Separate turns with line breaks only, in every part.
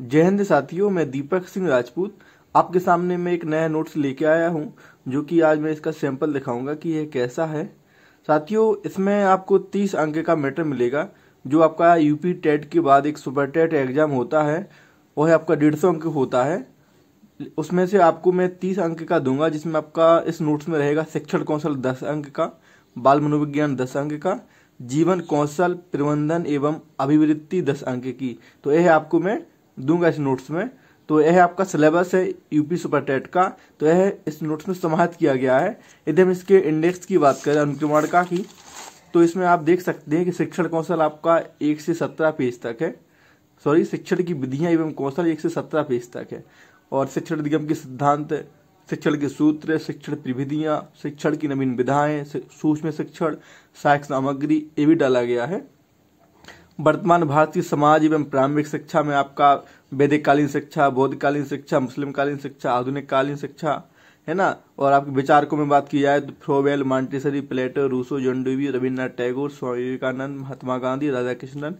जय हिंद साथियों मैं दीपक सिंह राजपूत आपके सामने मैं एक नया नोट्स लेके आया हूँ जो कि आज मैं इसका सैंपल दिखाऊंगा कि यह कैसा है साथियों इसमें आपको 30 अंक का मैटर मिलेगा जो आपका यूपी टेट e के बाद एक सुपर टेट एग्जाम होता है वह आपका डेढ़ सौ अंक होता है उसमें से आपको मैं तीस अंक का दूंगा जिसमें आपका इस नोट्स में रहेगा शिक्षण कौशल दस अंक का बाल मनोविज्ञान दस अंक का जीवन कौशल प्रबंधन एवं अभिवृत्ति दस अंक की तो यह आपको मैं दूंगा इस नोट्स में तो यह आपका सिलेबस है यूपी सुपर टेट का तो यह इस नोट्स में समाहित किया गया है यदि हम इसके इंडेक्स की बात करें अनुक्रमण का की तो इसमें आप देख सकते हैं कि शिक्षण कौशल आपका एक से सत्रह पेज तक है सॉरी शिक्षण की विधियां एवं कौशल एक से सत्रह पेज तक है और शिक्षण निगम के सिद्धांत शिक्षण के सूत्र शिक्षण त्रिविधियाँ शिक्षण की नवीन विधाएं सूक्ष्म शिक्षण सहायक सामग्री ये भी डाला गया है वर्तमान भारतीय समाज एवं प्रारंभिक शिक्षा में आपका वैदिक कालीन शिक्षा बौद्धकालीन शिक्षा मुस्लिम कालीन शिक्षा आधुनिक कालीन शिक्षा है ना और आपके विचारकों में बात की जाए तो Froebel Montessori Plato Rousseau John Dewey Rabindranath Tagore Swami Vivekananda Mahatma Gandhi Radhakrishnan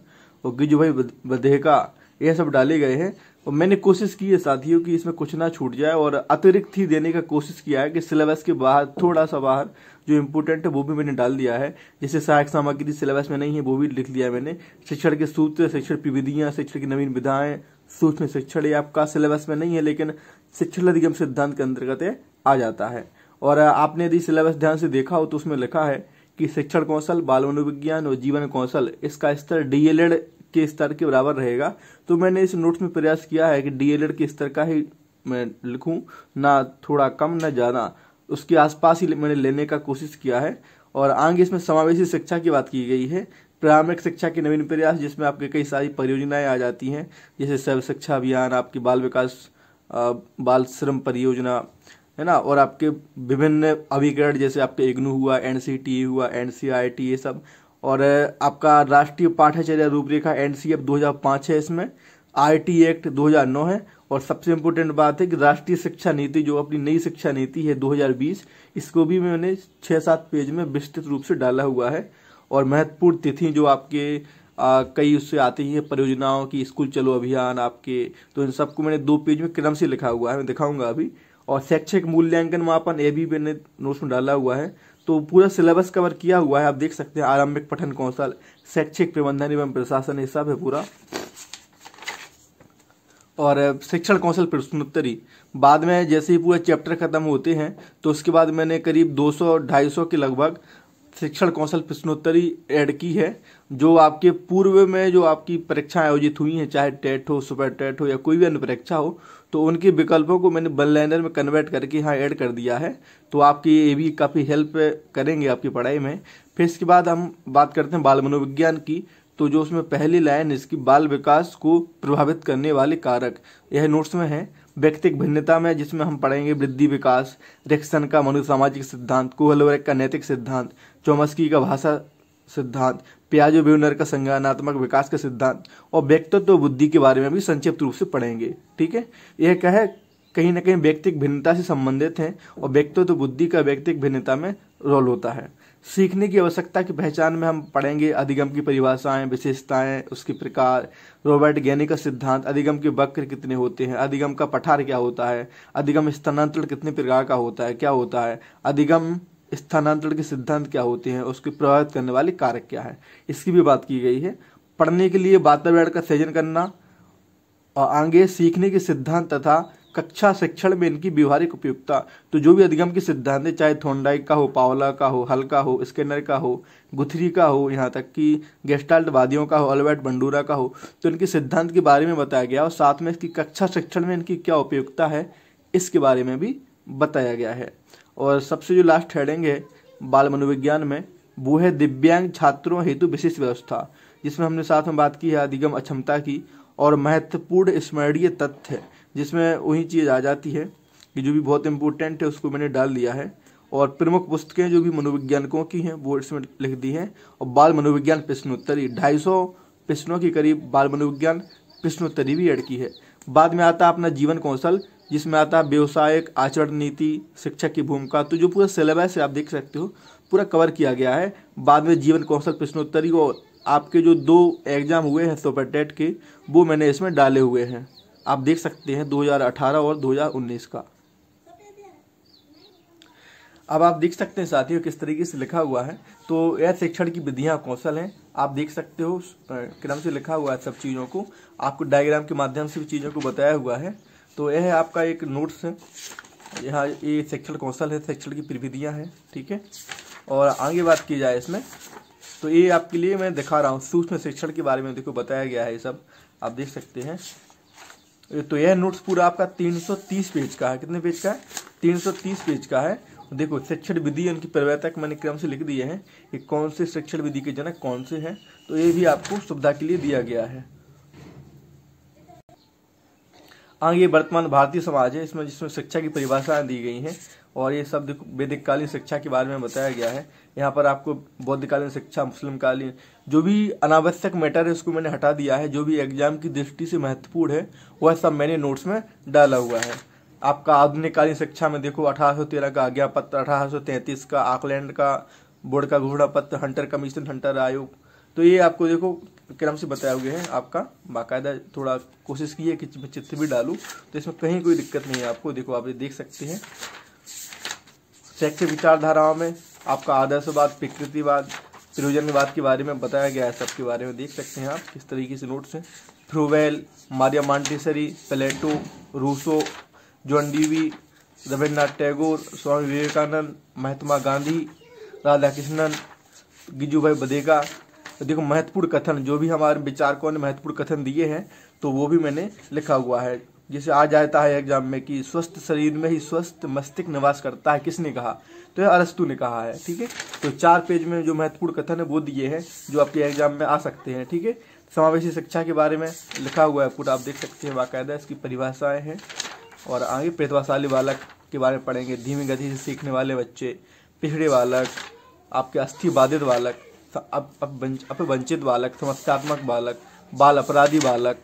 और गिजुभाई बधेका ये सब डाले गए हैं और मैंने कोशिश की है साथियों की इसमें कुछ ना छूट जाए और अतिरिक्त ही देने का कोशिश किया है कि सिलेबस के बाहर थोड़ा सा बाहर जो इम्पोर्टेंट है वो भी मैंने डाल दिया है जैसे सहायक सामग्री सिलेबस में नहीं है वो भी लिख लिया है मैंने शिक्षण के सूत्र शिक्षण की विधियां शिक्षण की नवीन विधाएं सूक्ष्म शिक्षण ये आपका सिलेबस में नहीं है लेकिन शिक्षण अधिगम सिद्धांत के अंतर्गत आ जाता है और आपने यदि सिलेबस ध्यान से देखा हो तो उसमें लिखा है कि शिक्षण कौशल बाल मनोविज्ञान और जीवन कौशल इसका स्तर डीएलएड के स्तर के बराबर रहेगा तो मैंने इस नोट्स में प्रयास किया है कि डीएलएड के स्तर का ही मैं लिखूं ना थोड़ा कम ना ज़्यादा उसके आसपास ही मैंने लेने का कोशिश किया है और आगे इसमें समावेशी शिक्षा की बात की गई है प्रारंभिक शिक्षा के नवीन प्रयास जिसमें आपके कई सारी परियोजनाएं आ जाती हैं जैसे सर्व शिक्षा अभियान आपके बाल विकास बाल श्रम परियोजना है ना और आपके विभिन्न अभिकरण जैसे आपके इग्नू हुआ एन e हुआ एन e, ये सब और आपका राष्ट्रीय पाठ्यचर्या रूपरेखा एन सी एफ दो हज़ार पांच है इसमें आई टी एक्ट दो हज़ार नौ है और सबसे इम्पोर्टेंट बात है कि राष्ट्रीय शिक्षा नीति जो अपनी नई शिक्षा नीति है 2020 इसको भी मैंने छह सात पेज में विस्तृत रूप से डाला हुआ है और महत्वपूर्ण तिथि जो आपके आ, कई उससे आती है परियोजनाओं की स्कूल चलो अभियान आपके तो इन सबको मैंने दो पेज में क्रम से लिखा हुआ है मैं दिखाऊंगा अभी और शैक्षिक मूल्यांकन मापन ये भी मैंने नोट्स में डाला हुआ है तो पूरा सिलेबस कवर किया हुआ है आप देख सकते हैं आरंभिक पठन कौशल शैक्षिक प्रबंधन एवं प्रशासन ये सब है पूरा और शिक्षण कौशल प्रश्नोत्तरी बाद में जैसे ही पूरा चैप्टर खत्म होते हैं तो उसके बाद मैंने करीब 200 250 के लगभग शिक्षण कौशल प्रश्नोत्तरी ऐड की है जो आपके पूर्व में जो आपकी परीक्षाएं आयोजित हुई हैं चाहे टेट हो सुपर टेट हो या कोई भी अन्य परीक्षा हो तो उनके विकल्पों को मैंने बल लाइनर में कन्वर्ट करके यहाँ ऐड कर दिया है तो आपकी ये भी काफ़ी हेल्प करेंगे आपकी पढ़ाई में फिर इसके बाद हम बात करते हैं बाल मनोविज्ञान की तो जो उसमें पहली लाइन इसकी बाल विकास को प्रभावित करने वाले कारक यह नोट्स में है व्यक्तिक भिन्नता में जिसमें हम पढ़ेंगे वृद्धि विकास रिक्सन का सामाजिक सिद्धांत कोहलवरेक का नैतिक सिद्धांत चौमस्की का भाषा सिद्धांत प्याजो ब्यूनर का संज्ञानात्मक विकास का सिद्धांत और व्यक्तित्व तो बुद्धि के बारे में भी संक्षिप्त रूप से पढ़ेंगे ठीक है यह कह कहीं ना कहीं व्यक्तिक भिन्नता से संबंधित हैं और व्यक्तित्व तो बुद्धि का व्यक्तिक भिन्नता में रोल होता है सीखने की आवश्यकता की पहचान में हम पढ़ेंगे अधिगम की परिभाषाएं विशेषताएं उसके प्रकार रॉबर्ट गेनी का सिद्धांत अधिगम के वक्र कितने होते हैं अधिगम का पठार क्या होता है अधिगम स्थानांतरण कितने प्रकार का होता है क्या होता है अधिगम स्थानांतरण के सिद्धांत क्या होते हैं उसके प्रभावित करने वाले कारक क्या है इसकी भी बात की गई है पढ़ने के लिए वातावरण का सृजन करना और आगे सीखने के सिद्धांत तथा कक्षा शिक्षण में इनकी व्यवहारिक उपयोगिता तो जो भी अधिगम की सिद्धांत है चाहे थोंडाइक का हो पावला का हो हल्का हो स्केनर का हो गुथरी का हो यहाँ तक कि वादियों का हो अल्बर्ट बंडूरा का हो तो इनके सिद्धांत के बारे में बताया गया और साथ में इसकी कक्षा शिक्षण में इनकी क्या उपयोगिता है इसके बारे में भी बताया गया है और सबसे जो लास्ट हेडिंग है बाल मनोविज्ञान में वो है दिव्यांग छात्रों हेतु विशिष्ट व्यवस्था जिसमें हमने साथ में बात की है अधिगम अक्षमता की और महत्वपूर्ण स्मरणीय तथ्य जिसमें वही चीज़ आ जाती है कि जो भी बहुत इम्पोर्टेंट है उसको मैंने डाल दिया है और प्रमुख पुस्तकें जो भी मनोविज्ञानकों की हैं वो इसमें लिख दी हैं और बाल मनोविज्ञान प्रश्नोत्तरी ढाई सौ प्रश्नों के करीब बाल मनोविज्ञान प्रश्नोत्तरी भी अड़की है बाद में आता अपना जीवन कौशल जिसमें आता व्यवसायिक आचरण नीति शिक्षक की भूमिका तो जो पूरा सिलेबस है आप देख सकते हो पूरा कवर किया गया है बाद में जीवन कौशल प्रश्नोत्तरी और आपके जो दो एग्जाम हुए हैं सुपर टेट के वो मैंने इसमें डाले हुए हैं आप देख सकते हैं 2018 और 2019 का अब आप देख सकते हैं साथियों किस तरीके से लिखा हुआ है तो यह शिक्षण की विधियां कौशल हैं आप देख सकते हो क्रम से लिखा हुआ है सब चीज़ों को आपको डायग्राम के माध्यम से भी चीज़ों को बताया हुआ है तो यह है आपका एक नोट्स है यहाँ ये शिक्षण कौशल है शिक्षण की प्रविधियां हैं ठीक है और आगे बात की जाए इसमें तो ये आपके लिए मैं दिखा रहा हूँ सूक्ष्म शिक्षण के बारे में देखो बताया गया है ये सब आप देख सकते हैं तो यह नोट्स पूरा आपका 330 पेज का है कितने पेज का है 330 पेज का है तो देखो शिक्षण विधि उनकी प्रवैता मैंने क्रम से लिख दिए हैं कि कौन से शिक्षण विधि के जनक कौन से हैं तो ये भी आपको सुविधा के लिए दिया गया है हाँ ये वर्तमान भारतीय समाज है इसमें जिसमें शिक्षा की परिभाषाएं दी गई हैं और ये सब वैदिककालीन शिक्षा के बारे में बताया गया है यहाँ पर आपको बौद्धकालीन शिक्षा मुस्लिमकालीन जो भी अनावश्यक मैटर है उसको मैंने हटा दिया है जो भी एग्जाम की दृष्टि से महत्वपूर्ण है वह सब मैंने नोट्स में डाला हुआ है आपका आधुनिक कालीन शिक्षा में देखो अठारह का आज्ञा पत्र अठारह का आकलैंड का बोर्ड का घोषणा पत्र हंटर कमीशन हंटर आयोग तो ये आपको देखो क्रम से बताया हुआ है आपका बाकायदा थोड़ा कोशिश की है कि मैं चित्र भी डालूँ तो इसमें कहीं कोई दिक्कत नहीं है आपको देखो आप ये देख सकते हैं शैक्षिक विचारधाराओं में आपका आदर्शवाद प्रकृतिवाद प्रयोजनवाद के बारे में बताया गया है सबके बारे में देख सकते हैं आप किस तरीके से नोट्स हैं Froebel Maria Montessori Plato Rousseau John Dewey Rabindranath Tagore Swami Vivekananda Mahatma Gandhi Radhakrishnan bhai Badheka देखो महत्वपूर्ण कथन जो भी हमारे विचारकों ने महत्वपूर्ण कथन दिए हैं तो वो भी मैंने लिखा हुआ है जैसे आ जाता है एग्जाम में कि स्वस्थ शरीर में ही स्वस्थ मस्तिष्क निवास करता है किसने कहा तो यह अरस्तु ने कहा है ठीक है तो चार पेज में जो महत्वपूर्ण कथन है वो दिए हैं जो आपके एग्जाम में आ सकते हैं ठीक है समावेशी शिक्षा के बारे में लिखा हुआ है पूरा आप देख सकते हैं बाकायदा इसकी परिभाषाएँ हैं और आगे प्रतिभाशाली बालक के बारे में पढ़ेंगे धीमी गति से सीखने वाले बच्चे पिछड़े बालक आपके अस्थि बाधित बालक अप, अप, वंचित बालक समस्यात्मक बालक बाल अपराधी बालक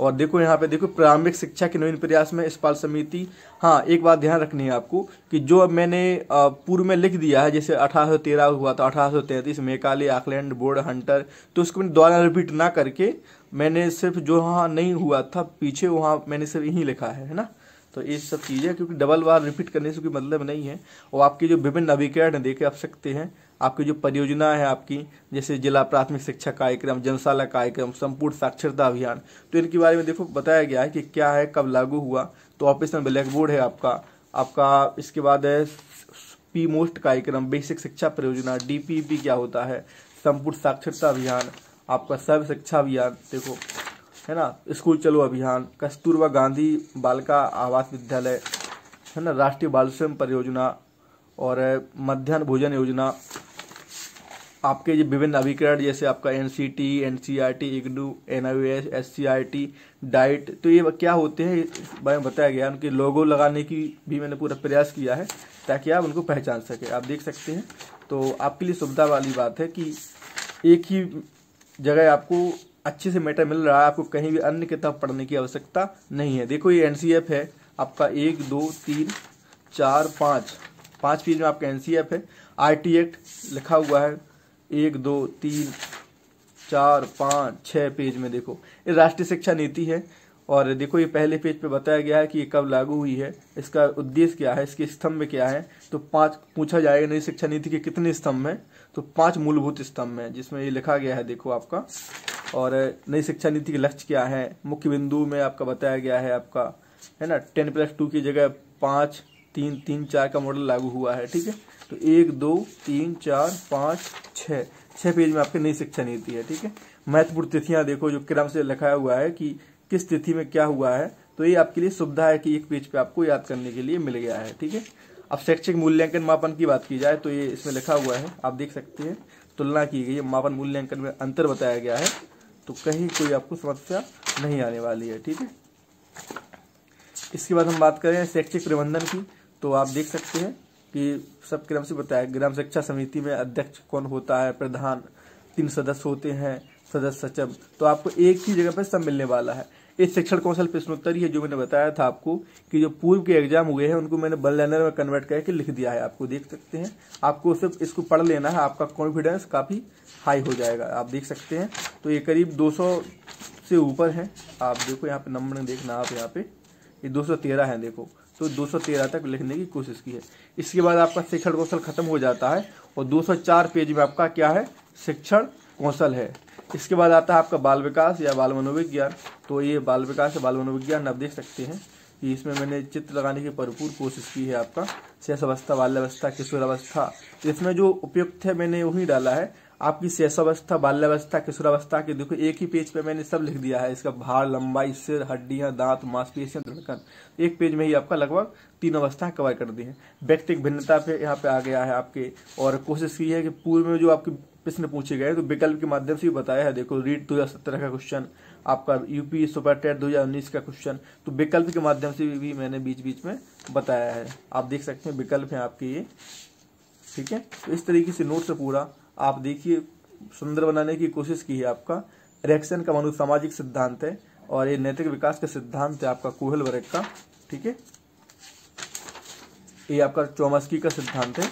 और देखो यहाँ पे देखो प्रारंभिक शिक्षा के नवीन प्रयास में इस्पाल समिति हाँ एक बात ध्यान रखनी है आपको कि जो अब मैंने पूर्व में लिख दिया है जैसे अठारह हुआ था अठारह सौ मेकाली आकलैंड बोर्ड हंटर तो उसको मैंने दोबारा रिपीट ना करके मैंने सिर्फ जो वहाँ नहीं हुआ था पीछे वहाँ मैंने सिर्फ यहीं लिखा है है ना तो ये सब चीज़ें क्योंकि डबल बार रिपीट करने से कोई मतलब नहीं है और आपके जो विभिन्न अभिकरण देखे आप सकते हैं आपकी जो परियोजना है आपकी जैसे जिला प्राथमिक शिक्षा कार्यक्रम जनशाला कार्यक्रम संपूर्ण साक्षरता अभियान तो इनके बारे में देखो बताया गया है कि क्या है कब लागू हुआ तो ऑफिस में ब्लैक बोर्ड है आपका आपका इसके बाद है पी मोस्ट कार्यक्रम बेसिक शिक्षा परियोजना डीपीपी क्या होता है संपूर्ण साक्षरता अभियान आपका सर्व शिक्षा अभियान देखो है ना स्कूल चलो अभियान कस्तूरबा गांधी बालिका आवास विद्यालय है ना राष्ट्रीय बाल श्रम परियोजना और मध्यान्ह भोजन योजना आपके जो विभिन्न अभिकरण जैसे आपका N C T N C R T IGNOU N I S S C R T DIET तो ये क्या होते हैं बारे में बताया गया उनके लोगो लगाने की भी मैंने पूरा प्रयास किया है ताकि आप उनको पहचान सकें आप देख सकते हैं तो आपके लिए सुविधा वाली बात है कि एक ही जगह आपको अच्छे से मैटर मिल रहा है आपको कहीं भी अन्य किताब पढ़ने की आवश्यकता नहीं है देखो ये एन सी एफ है आपका एक दो तीन चार पाँच पाँच पेज में आपका एन सी एफ है आर एक्ट लिखा हुआ है एक दो तीन चार पाँच छः पेज में देखो ये राष्ट्रीय शिक्षा नीति है और देखो ये पहले पेज पे बताया गया है कि ये कब लागू हुई है इसका उद्देश्य क्या है इसके स्तंभ क्या है तो पांच पूछा जाएगा नई शिक्षा नीति के कितने स्तंभ हैं तो पांच मूलभूत स्तंभ हैं जिसमें ये लिखा गया है देखो आपका और नई शिक्षा नीति के लक्ष्य क्या है मुख्य बिंदु में आपका बताया गया है आपका है ना टेन प्लस टू की जगह पाँच तीन तीन चार का मॉडल लागू हुआ है ठीक है तो एक दो तीन चार पाँच छः छः पेज में आपकी नई शिक्षा नीति है ठीक है महत्वपूर्ण तिथियां देखो जो क्रम से लिखा हुआ है कि किस तिथि में क्या हुआ है तो ये आपके लिए सुविधा है कि एक पेज पे आपको याद करने के लिए मिल गया है ठीक है अब शैक्षिक मूल्यांकन मापन की बात की जाए तो ये इसमें लिखा हुआ है आप देख सकते हैं तुलना की गई है मापन मूल्यांकन में अंतर बताया गया है तो कहीं कोई आपको समस्या नहीं आने वाली है ठीक है इसके बाद हम बात करें शैक्षिक प्रबंधन की तो आप देख सकते हैं कि सब क्रम से बताया ग्राम शिक्षा समिति में अध्यक्ष कौन होता है प्रधान तीन सदस्य होते हैं सदस्य सचिव तो आपको एक ही जगह पर सब मिलने वाला है इस शिक्षण कौशल प्रश्नोत्तर ये जो मैंने बताया था आपको कि जो पूर्व के एग्जाम हुए हैं उनको मैंने बल लैनर में कन्वर्ट करके लिख दिया है आपको देख सकते हैं आपको सिर्फ इसको पढ़ लेना है आपका कॉन्फिडेंस काफ़ी हाई हो जाएगा आप देख सकते हैं तो ये करीब 200 से ऊपर है आप देखो यहाँ पे नंबर देखना आप यहाँ पे ये 213 है देखो तो 213 तक लिखने की कोशिश की है इसके बाद आपका शिक्षण कौशल खत्म हो जाता है और 204 पेज में आपका क्या है शिक्षण कौशल है इसके बाद आता है आपका बाल विकास या बाल मनोविज्ञान तो ये बाल विकास या बाल मनोविज्ञान आप देख सकते हैं कि इसमें मैंने चित्र लगाने की भरपूर कोशिश की है आपका शेष अवस्था बाल्यावस्था किशोरावस्था इसमें जो उपयुक्त है मैंने वही डाला है आपकी शेषावस्था बाल्यावस्था किशोरावस्था के देखो एक ही पेज पे मैंने सब लिख दिया है इसका भार लंबाई सिर हड्डियां दांत मांसपेशियां धड़कन एक पेज में ही आपका लगभग तीन अवस्था कवर कर दी है व्यक्तिक भिन्नता पे यहाँ पे आ गया है आपके और कोशिश की है कि पूर्व में जो आपके प्रश्न पूछे गए तो विकल्प के माध्यम से भी बताया है देखो रीट दो का क्वेश्चन आपका यूपी सुपर टेट दो का क्वेश्चन तो विकल्प के माध्यम से भी मैंने बीच बीच में बताया है आप देख सकते हैं विकल्प है आपके ये ठीक है तो इस तरीके से नोट से पूरा आप देखिए सुंदर बनाने की कोशिश की है आपका एरेक्सन का मनु सामाजिक सिद्धांत है और ये नैतिक विकास का सिद्धांत है आपका कोहल वर्ग का ठीक है ये आपका चौमस्की का सिद्धांत है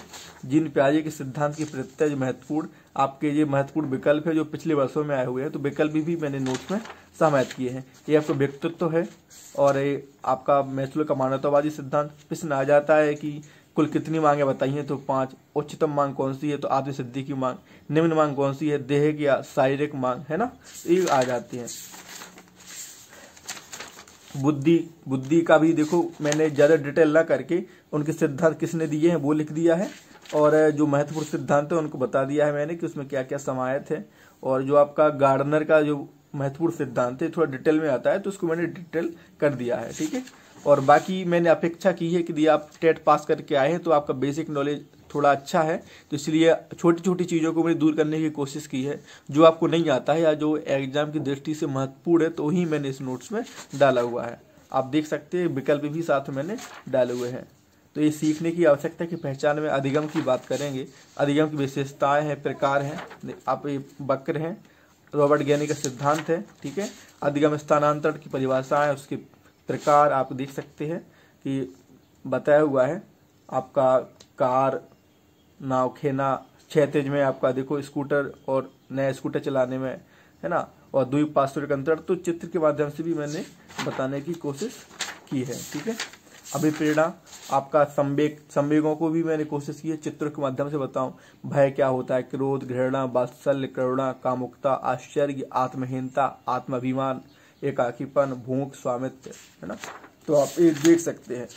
जिन प्याजे के सिद्धांत की प्रत्यय महत्वपूर्ण आपके ये महत्वपूर्ण विकल्प है जो पिछले वर्षों में आए हुए हैं तो विकल्प भी, भी मैंने नोट्स में समाहित किए हैं ये आपका व्यक्तित्व है और ये आपका मैस्लो का मानवतावादी सिद्धांत प्रश्न आ जाता है कि कुल कितनी मांगे बताइए तो पांच उच्चतम मांग कौन सी है तो आदि सिद्धि की मांग निम्न मांग कौन सी है देह की शारीरिक मांग है ना ये आ जाती है बुद्धि बुद्धि का भी देखो मैंने ज़्यादा डिटेल ना करके उनके सिद्धांत किसने दिए हैं वो लिख दिया है और जो महत्वपूर्ण सिद्धांत है उनको बता दिया है मैंने कि उसमें क्या क्या समायत है और जो आपका गार्डनर का जो महत्वपूर्ण सिद्धांत है थोड़ा डिटेल में आता है तो उसको मैंने डिटेल कर दिया है ठीक है और बाकी मैंने अपेक्षा की है कि यदि आप टेट पास करके आए हैं तो आपका बेसिक नॉलेज थोड़ा अच्छा है तो इसलिए छोटी छोटी चीज़ों को मैंने दूर करने की कोशिश की है जो आपको नहीं आता है या जो एग्जाम की दृष्टि से महत्वपूर्ण है तो ही मैंने इस नोट्स में डाला हुआ है आप देख सकते हैं विकल्प भी साथ मैंने डाले हुए हैं तो ये सीखने की आवश्यकता की पहचान में अधिगम की बात करेंगे अधिगम की विशेषताएं हैं प्रकार हैं आप ये वक्र हैं रॉबर्ट गैनी का सिद्धांत है ठीक है अधिगम स्थानांतरण की परिभाषाएँ उसके प्रकार आप देख सकते हैं कि बताया हुआ है आपका कार नावखेना क्षेत्रज में आपका देखो स्कूटर और नया स्कूटर चलाने में है ना और दुई पास्टर अंतर तो चित्र के माध्यम से भी मैंने बताने की कोशिश की है ठीक है अभिप्रेरणा आपका संवेग संवेगों को भी मैंने कोशिश की है चित्रों के माध्यम से बताऊं भय क्या होता है क्रोध घृणा वात्सल्य करुणा कामुकता आश्चर्य आत्महीनता आत्माभिमान एकाकीपन भूख स्वामित्व है ना तो आप ये देख सकते हैं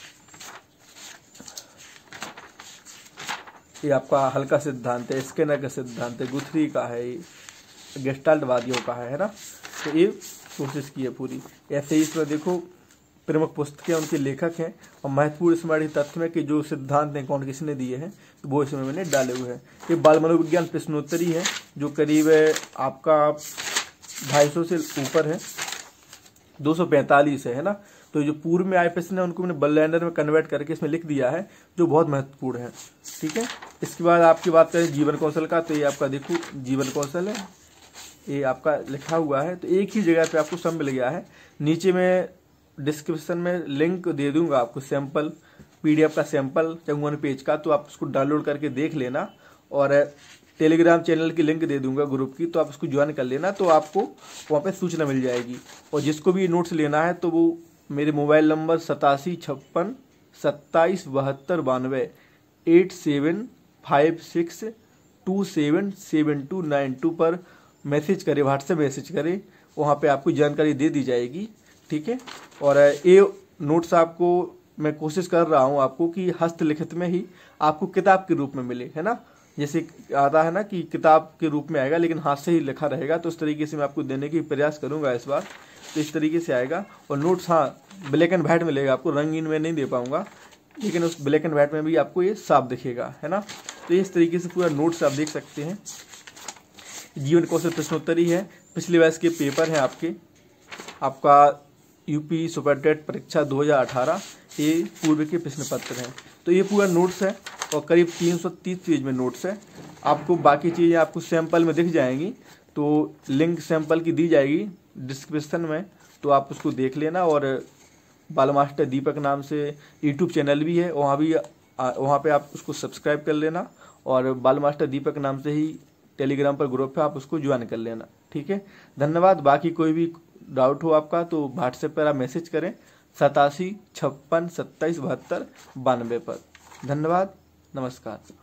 ये आपका हल्का सिद्धांत है स्केनर का सिद्धांत है गुथरी का है गेस्टाल्टवादियों का है है ना तो ये कोशिश की है पूरी ऐसे ही इसमें देखो प्रमुख पुस्तकें उनके लेखक हैं और महत्वपूर्ण स्मरण तथ्य में कि जो सिद्धांत हैं कौन किसी ने दिए हैं तो वो इसमें मैंने डाले हुए हैं ये बाल मनोविज्ञान प्रश्नोत्तरी है जो करीब आपका ढाई सौ से ऊपर है 245 है है ना तो जो पूर्व में आई पेशेंट है उनको मैंने बल्लैंडर में कन्वर्ट करके इसमें लिख दिया है जो बहुत महत्वपूर्ण है ठीक है इसके बाद आपकी बात करें जीवन कौशल का तो ये आपका देखो जीवन कौशल है ये आपका लिखा हुआ है तो एक ही जगह पे आपको सब मिल गया है नीचे में डिस्क्रिप्शन में लिंक दे दूंगा आपको सैंपल पीडीएफ का सैंपल चंगवन पेज का तो आप उसको डाउनलोड करके देख लेना और टेलीग्राम चैनल की लिंक दे दूंगा ग्रुप की तो आप उसको ज्वाइन कर लेना तो आपको वहाँ पे सूचना मिल जाएगी और जिसको भी नोट्स लेना है तो वो मेरे मोबाइल नंबर सतासी छप्पन सत्ताईस बहत्तर बानवे eight seven five six two seven seven two nine two पर मैसेज करें व्हाट्सएप मैसेज करें वहाँ पे आपको जानकारी दे दी जाएगी ठीक है और ये नोट्स आपको मैं कोशिश कर रहा हूँ आपको कि हस्तलिखित में ही आपको किताब के रूप में मिले है ना जैसे आता है ना कि किताब के रूप में आएगा लेकिन हाथ से ही लिखा रहेगा तो उस तरीके से मैं आपको देने की प्रयास करूँगा इस बार तो इस तरीके से आएगा और नोट्स हाँ ब्लैक एंड वाइट मिलेगा आपको रंगीन में नहीं दे पाऊंगा लेकिन उस ब्लैक एंड वाइट में भी आपको ये साफ दिखेगा है ना तो इस तरीके से पूरा नोट्स आप देख सकते हैं जीवन कौशल प्रश्नोत्तरी है पिछले वर्ष के पेपर हैं आपके आपका यूपी सुपरटेट परीक्षा अठारह ये पूर्व के प्रश्न पत्र हैं तो ये पूरा नोट्स है और करीब 330 पेज में नोट्स है आपको बाकी चीज़ें आपको सैंपल में दिख जाएंगी तो लिंक सैंपल की दी जाएगी डिस्क्रिप्शन में तो आप उसको देख लेना और बाल मास्टर दीपक नाम से यूट्यूब चैनल भी है वहाँ भी वहाँ पे आप उसको सब्सक्राइब कर लेना और बाल मास्टर दीपक नाम से ही टेलीग्राम पर ग्रुप है आप उसको ज्वाइन कर लेना ठीक है धन्यवाद बाकी कोई भी डाउट हो आपका तो व्हाट्सएप पर आप मैसेज करें सतासी छप्पन सत्ताईस बहत्तर बानवे पर धन्यवाद नमस्कार